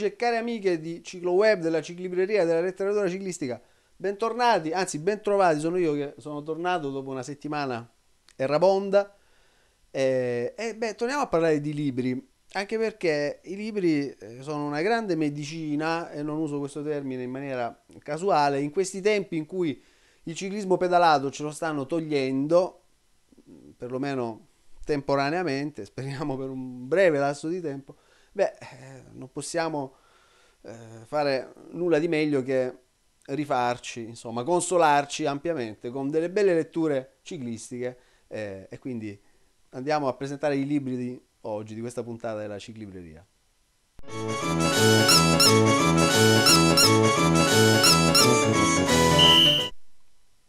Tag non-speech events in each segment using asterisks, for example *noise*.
amici e cari amiche di Ciclo Web, della Ciclibreria, della letteratura ciclistica, bentornati, anzi bentrovati, sono io che sono tornato dopo una settimana errabonda. E, eh, e beh, torniamo a parlare di libri, anche perché i libri eh, sono una grande medicina, e non uso questo termine in maniera casuale, in questi tempi in cui il ciclismo pedalato ce lo stanno togliendo, perlomeno temporaneamente, *laughs* speriamo per un breve lasso di tempo, Beh, eh, non possiamo eh, fare nulla di meglio che rifarci, insomma, consolarci ampiamente con delle belle letture ciclistiche eh, e quindi andiamo a presentare i libri di oggi, di questa puntata della ciclibreria.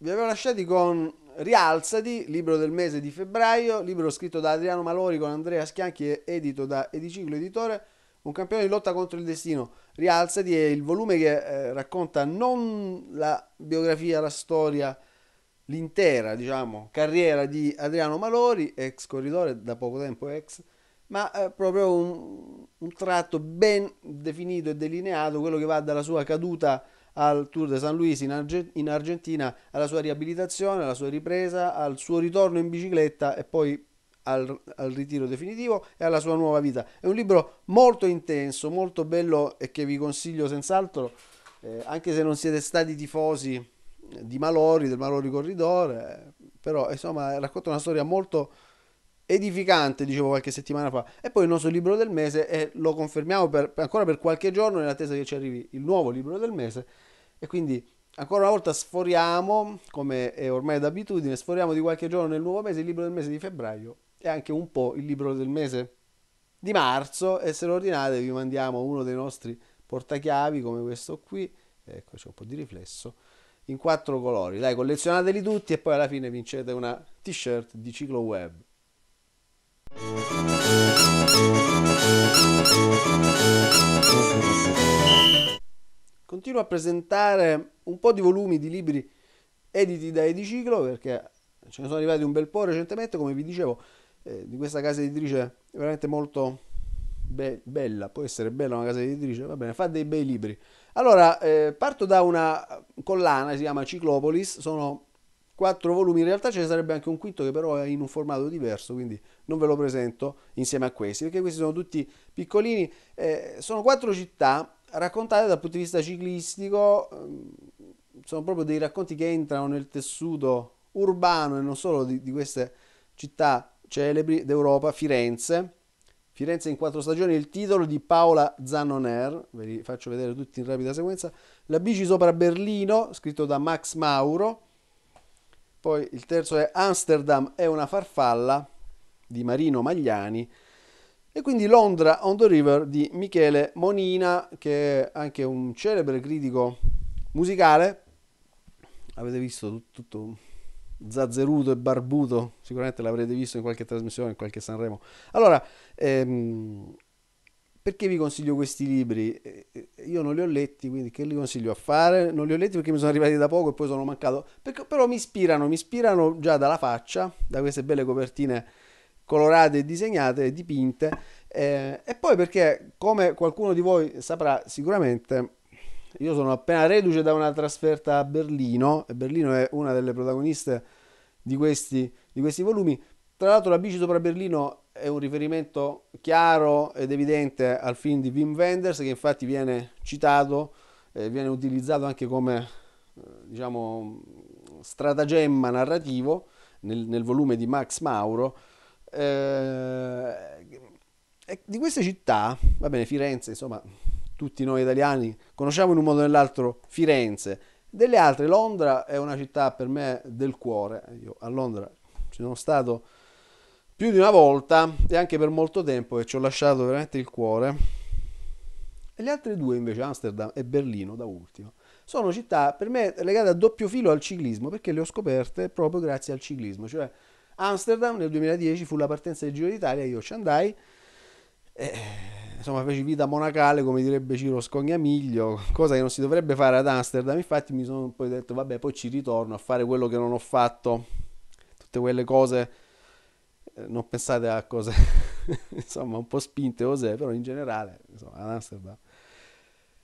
Vi avevo lasciati con Rialzati, libro del mese di febbraio, libro scritto da Adriano Malori con Andrea Schianchi e edito da Ediciclo Editore, un campione di lotta contro il destino. Rialzati è il volume che eh, racconta non la biografia, la storia, l'intera, diciamo, carriera di Adriano Malori, ex corridore, da poco tempo ex, ma eh, proprio un, un tratto ben definito e delineato, quello che va dalla sua caduta al Tour de San Luis in, Arge- in Argentina, alla sua riabilitazione, alla sua ripresa, al suo ritorno in bicicletta e poi al, al, ritiro definitivo e alla sua nuova vita. È un libro molto intenso, molto bello e che vi consiglio senz'altro, eh, anche se non siete stati tifosi di Malori, del Malori Corridore, eh, però insomma racconta una storia molto edificante, dicevo qualche settimana fa, e poi il nostro libro del mese e lo confermiamo per, ancora per qualche giorno in attesa che ci arrivi il nuovo libro del mese e quindi ancora una volta sforiamo, come è ormai d'abitudine, sforiamo di qualche giorno nel nuovo mese il libro del mese di febbraio e anche un po' il libro del mese di marzo e se lo ordinate vi mandiamo uno dei nostri portachiavi come questo qui, ecco c'è un po' di riflesso, in quattro colori. Dai, collezionateli tutti e poi alla fine vincete una t-shirt di ciclo web. Thank you. Continuo a presentare un po' di volumi di libri editi da Ediciclo perché ce ne sono arrivati un bel po' recentemente, come vi dicevo, eh, di questa casa editrice veramente molto be- bella, può essere bella una casa editrice, va bene, fa dei bei libri. Allora, eh, parto da una collana, si chiama Ciclopolis, sono quattro volumi, in realtà ce ne sarebbe anche un quinto che però è in un formato diverso, quindi non ve lo presento insieme a questi, perché questi sono tutti piccolini, eh, sono quattro città raccontate dal punto di vista ciclistico ehm, sono proprio dei racconti che entrano nel tessuto urbano e non solo di, di queste città celebri d'Europa, Firenze. Firenze in quattro stagioni, il titolo di Paola Zanoner, ve li faccio vedere tutti in rapida sequenza, La bici sopra Berlino, scritto da Max Mauro, poi il terzo è Amsterdam è una farfalla di Marino Magliani, e quindi Londra on the River di Michele Monina, che è anche un celebre critico musicale. Avete visto tutto, tutto zazzeruto e barbuto, sicuramente l'avrete visto in qualche trasmissione, in qualche Sanremo. Allora, ehm, perché vi consiglio questi libri? Io non li ho letti, quindi che li consiglio a fare? Non li ho letti perché mi sono arrivati da poco e poi sono mancato, perché, però mi ispirano, mi ispirano già dalla faccia, da queste belle copertine colorate e disegnate e dipinte eh, e poi perché come qualcuno di voi saprà sicuramente io sono appena reduce da una trasferta a Berlino e Berlino è una delle protagoniste di questi, di questi volumi tra l'altro la bici sopra Berlino è un riferimento chiaro ed evidente al film di Wim Wenders che infatti viene citato eh, viene utilizzato anche come eh, diciamo stratagemma narrativo nel, nel, volume di Max Mauro eh, di queste città, va bene, Firenze, insomma, tutti noi italiani conosciamo in un modo o nell'altro Firenze, delle altre Londra è una città per me del cuore, io a Londra ci sono stato più di una volta e anche per molto tempo e ci ho lasciato veramente il cuore. E le altre due invece, Amsterdam e Berlino da ultimo, sono città per me legate a doppio filo al ciclismo perché le ho scoperte proprio grazie al ciclismo, cioè Amsterdam nel 2010 fu la partenza del Giro d'Italia, io ci andai, eh, insomma feci vita monacale come direbbe Ciro Scognamiglio, cosa che non si dovrebbe fare ad Amsterdam, infatti mi sono poi detto vabbè poi ci ritorno a fare quello che non ho fatto, tutte quelle cose, eh, non pensate a cose *laughs* insomma un po' spinte cos'è, però in generale insomma, ad Amsterdam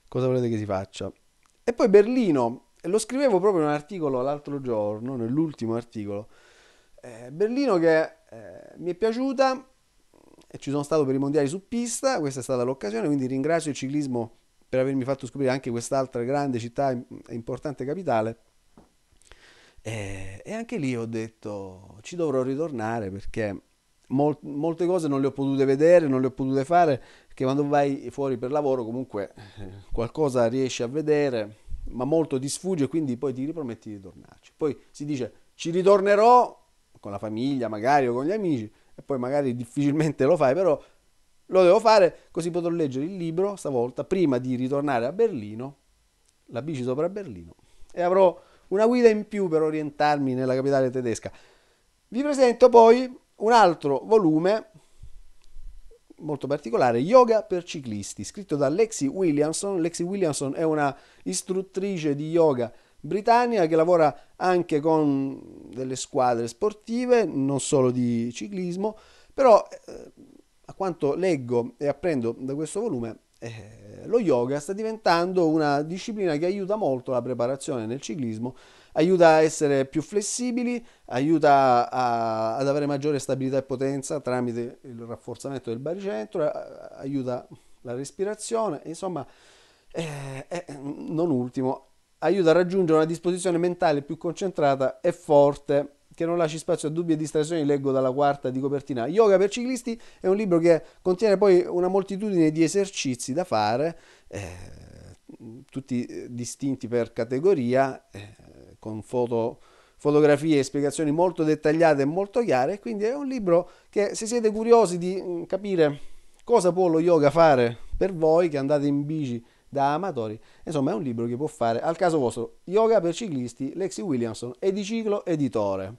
cosa volete che si faccia? E poi Berlino, lo scrivevo proprio in un articolo l'altro giorno, nell'ultimo articolo, eh, Berlino che eh, mi è piaciuta e ci sono stato per i mondiali su pista, questa è stata l'occasione, quindi ringrazio il ciclismo per avermi fatto scoprire anche quest'altra grande città e eh, importante capitale. Eh, e anche lì ho detto ci dovrò ritornare perché mol- molte cose non le ho potute vedere, non le ho potute fare, perché quando vai fuori per lavoro comunque eh, qualcosa riesci a vedere, ma molto ti sfugge, quindi poi ti riprometti di tornarci. Poi si dice ci ritornerò con la famiglia magari o con gli amici, e poi magari difficilmente lo fai, però lo devo fare così potrò leggere il libro stavolta prima di ritornare a Berlino, la bici sopra Berlino, e avrò una guida in più per orientarmi nella capitale tedesca. Vi presento poi un altro volume molto particolare, Yoga per ciclisti, scritto da Lexi Williamson. Lexi Williamson è una istruttrice di yoga britannica che lavora anche con delle squadre sportive, non solo di ciclismo, però eh, a quanto leggo e apprendo da questo volume, eh, lo yoga sta diventando una disciplina che aiuta molto la preparazione nel ciclismo, aiuta a essere più flessibili, aiuta a, ad avere maggiore stabilità e potenza tramite il rafforzamento del baricentro, aiuta la respirazione, insomma, eh, non ultimo, aiuta a raggiungere una disposizione mentale più concentrata e forte che non lasci spazio a dubbi e distrazioni, leggo dalla quarta di copertina. Yoga per ciclisti è un libro che contiene poi una moltitudine di esercizi da fare, eh, tutti eh, distinti per categoria, eh, con foto, fotografie e spiegazioni molto dettagliate e molto chiare, quindi è un libro che se siete curiosi di mm, capire cosa può lo yoga fare per voi che andate in bici da amatori. Insomma, è un libro che può fare al caso vostro Yoga per ciclisti, Lexi Williamson e editore.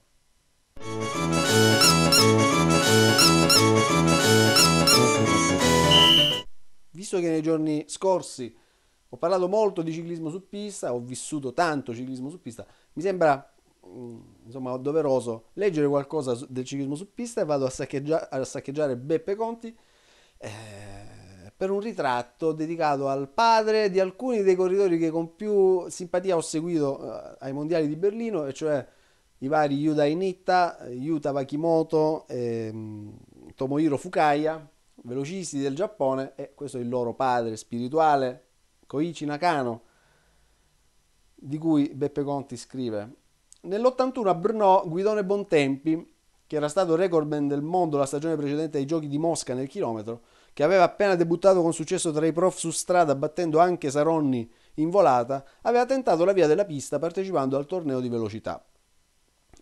Visto che nei giorni scorsi ho parlato molto di ciclismo su pista, ho vissuto tanto ciclismo su pista, mi sembra mm, insomma doveroso leggere qualcosa del ciclismo su pista e vado a saccheggiare, a saccheggiare Beppe Conti. Eh per un ritratto dedicato al padre di alcuni dei corridori che con più simpatia ho seguito eh, ai mondiali di Berlino, e cioè i vari Yuda Initta, Yuta Wakimoto, ehm, Tomohiro Fukaya, velocisti del Giappone, e questo è il loro padre spirituale, Koichi Nakano, di cui Beppe Conti scrive. Nell'81 a Brno Guidone Bontempi, che era stato recordman del mondo la stagione precedente ai giochi di Mosca nel chilometro, che aveva appena debuttato con successo tra i prof su strada battendo anche Saronni in volata, aveva tentato la via della pista partecipando al torneo di velocità.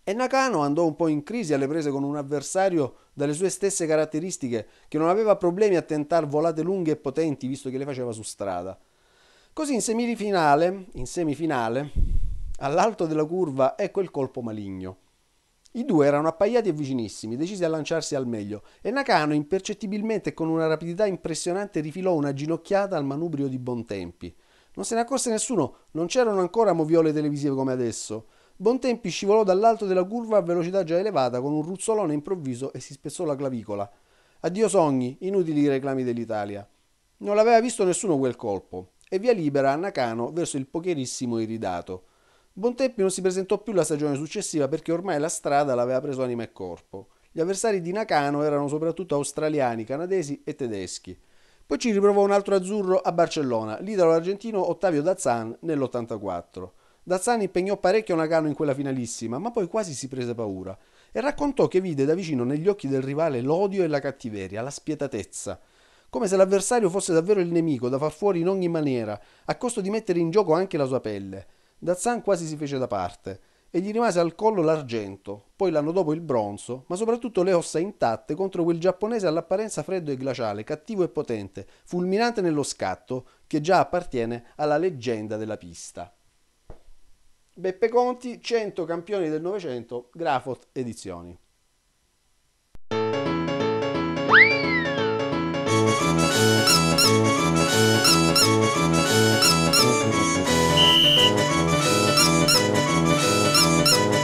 E Nakano andò un po' in crisi alle prese con un avversario dalle sue stesse caratteristiche che non aveva problemi a tentare volate lunghe e potenti visto che le faceva su strada. Così in semifinale, in semifinale all'alto della curva, ecco il colpo maligno. I due erano appaiati e vicinissimi, decisi a lanciarsi al meglio, e Nakano impercettibilmente e con una rapidità impressionante rifilò una ginocchiata al manubrio di Bontempi. Non se ne accorse nessuno, non c'erano ancora moviole televisive come adesso. Bontempi scivolò dall'alto della curva a velocità già elevata con un ruzzolone improvviso e si spezzò la clavicola. Addio sogni, inutili i reclami dell'Italia. Non l'aveva visto nessuno quel colpo. E via libera a Nakano verso il pocherissimo iridato. Bonteppi non si presentò più la stagione successiva perché ormai la strada l'aveva preso anima e corpo. Gli avversari di Nakano erano soprattutto australiani, canadesi e tedeschi. Poi ci riprovò un altro azzurro a Barcellona, l'italo-argentino Ottavio Dazzan nell'84. Dazzan impegnò parecchio Nakano in quella finalissima, ma poi quasi si prese paura e raccontò che vide da vicino negli occhi del rivale l'odio e la cattiveria, la spietatezza come se l'avversario fosse davvero il nemico da far fuori in ogni maniera, a costo di mettere in gioco anche la sua pelle. Dazan quasi si fece da parte e gli rimase al collo l'argento, poi l'anno dopo il bronzo, ma soprattutto le ossa intatte contro quel giapponese all'apparenza freddo e glaciale, cattivo e potente, fulminante nello scatto, che già appartiene alla leggenda della pista. Beppe Conti, 100 campioni del Novecento, Grafot Edizioni. Thank you. Música